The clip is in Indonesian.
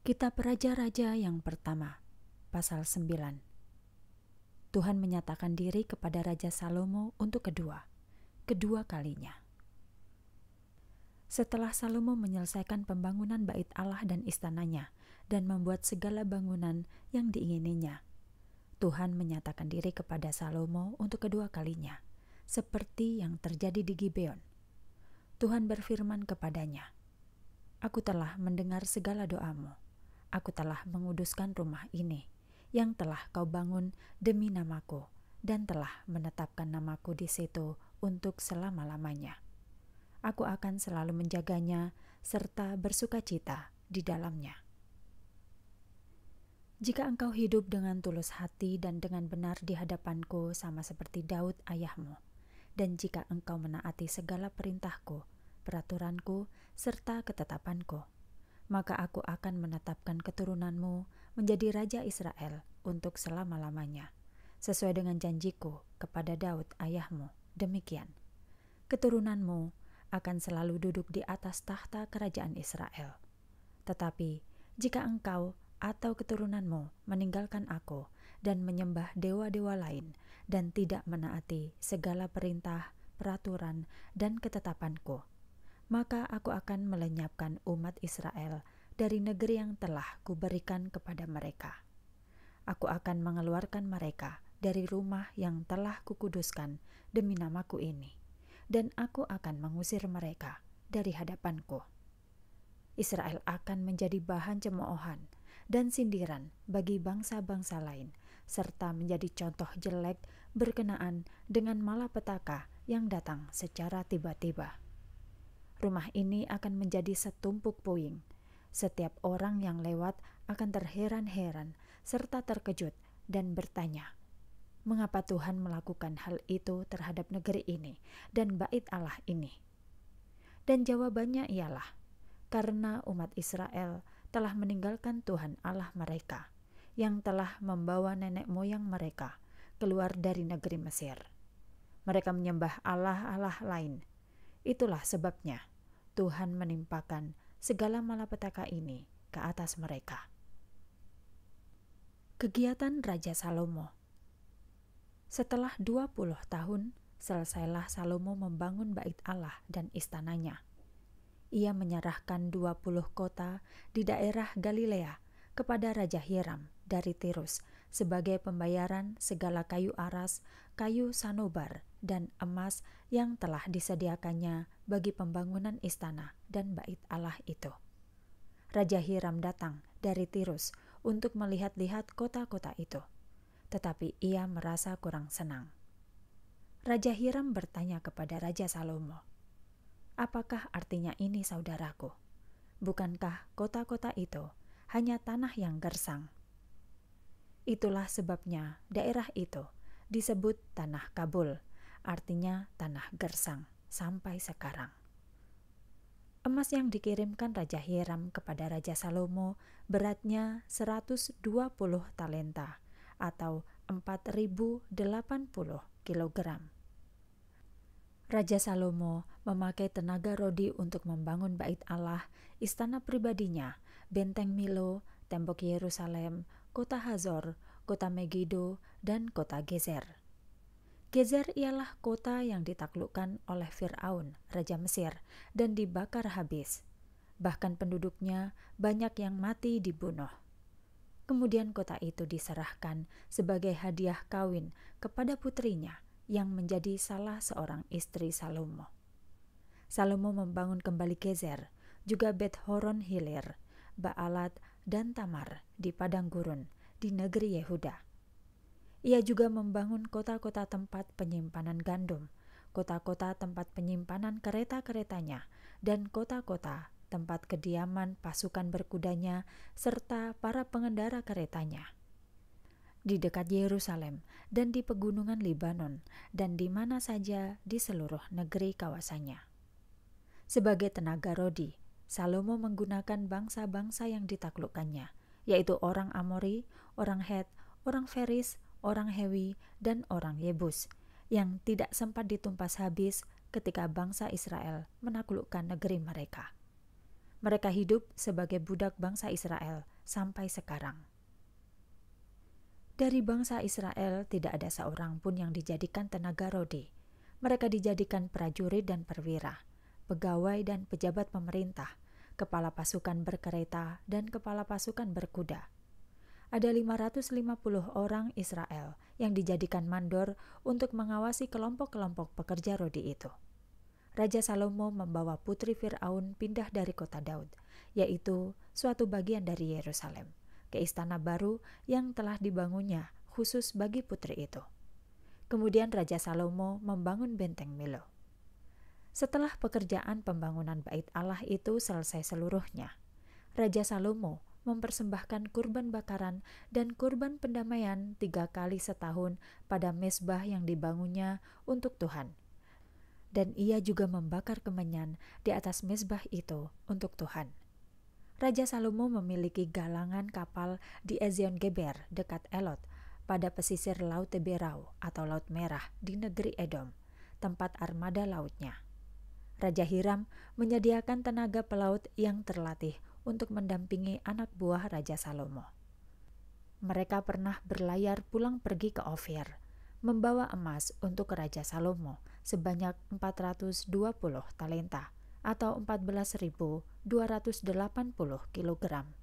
Kitab Raja-Raja yang pertama, pasal 9. Tuhan menyatakan diri kepada Raja Salomo untuk kedua, kedua kalinya. Setelah Salomo menyelesaikan pembangunan bait Allah dan istananya dan membuat segala bangunan yang diingininya, Tuhan menyatakan diri kepada Salomo untuk kedua kalinya, seperti yang terjadi di Gibeon. Tuhan berfirman kepadanya, "Aku telah mendengar segala doamu." aku telah menguduskan rumah ini yang telah kau bangun demi namaku dan telah menetapkan namaku di situ untuk selama-lamanya. Aku akan selalu menjaganya serta bersuka cita di dalamnya. Jika engkau hidup dengan tulus hati dan dengan benar di hadapanku sama seperti Daud ayahmu, dan jika engkau menaati segala perintahku, peraturanku, serta ketetapanku, maka aku akan menetapkan keturunanmu menjadi raja Israel untuk selama-lamanya, sesuai dengan janjiku kepada Daud ayahmu. Demikian, keturunanmu akan selalu duduk di atas tahta kerajaan Israel. Tetapi jika engkau atau keturunanmu meninggalkan aku dan menyembah dewa-dewa lain dan tidak menaati segala perintah, peraturan, dan ketetapanku, maka aku akan melenyapkan umat Israel dari negeri yang telah kuberikan kepada mereka. Aku akan mengeluarkan mereka dari rumah yang telah kukuduskan demi namaku ini, dan aku akan mengusir mereka dari hadapanku. Israel akan menjadi bahan cemoohan dan sindiran bagi bangsa-bangsa lain, serta menjadi contoh jelek berkenaan dengan malapetaka yang datang secara tiba-tiba rumah ini akan menjadi setumpuk puing. Setiap orang yang lewat akan terheran-heran serta terkejut dan bertanya, "Mengapa Tuhan melakukan hal itu terhadap negeri ini dan bait Allah ini?" Dan jawabannya ialah, "Karena umat Israel telah meninggalkan Tuhan Allah mereka, yang telah membawa nenek moyang mereka keluar dari negeri Mesir. Mereka menyembah allah-allah lain. Itulah sebabnya Tuhan menimpakan segala malapetaka ini ke atas mereka. Kegiatan Raja Salomo Setelah 20 tahun, selesailah Salomo membangun bait Allah dan istananya. Ia menyerahkan 20 kota di daerah Galilea kepada Raja Hiram dari Tirus sebagai pembayaran segala kayu aras, kayu sanobar, dan emas yang telah disediakannya bagi pembangunan istana dan bait Allah itu. Raja Hiram datang dari Tirus untuk melihat-lihat kota-kota itu, tetapi ia merasa kurang senang. Raja Hiram bertanya kepada Raja Salomo, "Apakah artinya ini, saudaraku? Bukankah kota-kota itu hanya tanah yang gersang?" Itulah sebabnya daerah itu disebut Tanah Kabul artinya tanah gersang, sampai sekarang. Emas yang dikirimkan Raja Hiram kepada Raja Salomo beratnya 120 talenta atau 4080 kg. Raja Salomo memakai tenaga Rodi untuk membangun bait Allah, istana pribadinya, benteng Milo, tembok Yerusalem, kota Hazor, kota Megiddo, dan kota Gezer. Gezer ialah kota yang ditaklukkan oleh Firaun, raja Mesir, dan dibakar habis. Bahkan penduduknya banyak yang mati dibunuh. Kemudian kota itu diserahkan sebagai hadiah kawin kepada putrinya yang menjadi salah seorang istri Salomo. Salomo membangun kembali Gezer, juga Beth Horon Hilir, Baalat, dan Tamar di padang gurun di negeri Yehuda ia juga membangun kota-kota tempat penyimpanan gandum, kota-kota tempat penyimpanan kereta-keretanya, dan kota-kota tempat kediaman pasukan berkudanya serta para pengendara keretanya di dekat Yerusalem dan di pegunungan Libanon dan di mana saja di seluruh negeri kawasannya. Sebagai tenaga rodi, Salomo menggunakan bangsa-bangsa yang ditaklukkannya, yaitu orang Amori, orang Het, orang Feris, orang Hewi, dan orang Yebus, yang tidak sempat ditumpas habis ketika bangsa Israel menaklukkan negeri mereka. Mereka hidup sebagai budak bangsa Israel sampai sekarang. Dari bangsa Israel tidak ada seorang pun yang dijadikan tenaga rodi. Mereka dijadikan prajurit dan perwira, pegawai dan pejabat pemerintah, kepala pasukan berkereta dan kepala pasukan berkuda, ada 550 orang Israel yang dijadikan mandor untuk mengawasi kelompok-kelompok pekerja rodi itu. Raja Salomo membawa putri Firaun pindah dari kota Daud, yaitu suatu bagian dari Yerusalem, ke istana baru yang telah dibangunnya khusus bagi putri itu. Kemudian Raja Salomo membangun benteng Milo. Setelah pekerjaan pembangunan Bait Allah itu selesai seluruhnya, Raja Salomo mempersembahkan kurban bakaran dan kurban pendamaian tiga kali setahun pada mesbah yang dibangunnya untuk Tuhan. Dan ia juga membakar kemenyan di atas mesbah itu untuk Tuhan. Raja Salomo memiliki galangan kapal di Ezion Geber dekat Elot pada pesisir Laut Teberau atau Laut Merah di negeri Edom, tempat armada lautnya. Raja Hiram menyediakan tenaga pelaut yang terlatih untuk mendampingi anak buah Raja Salomo. Mereka pernah berlayar pulang pergi ke Ofir, membawa emas untuk Raja Salomo sebanyak 420 talenta atau 14.280 kilogram.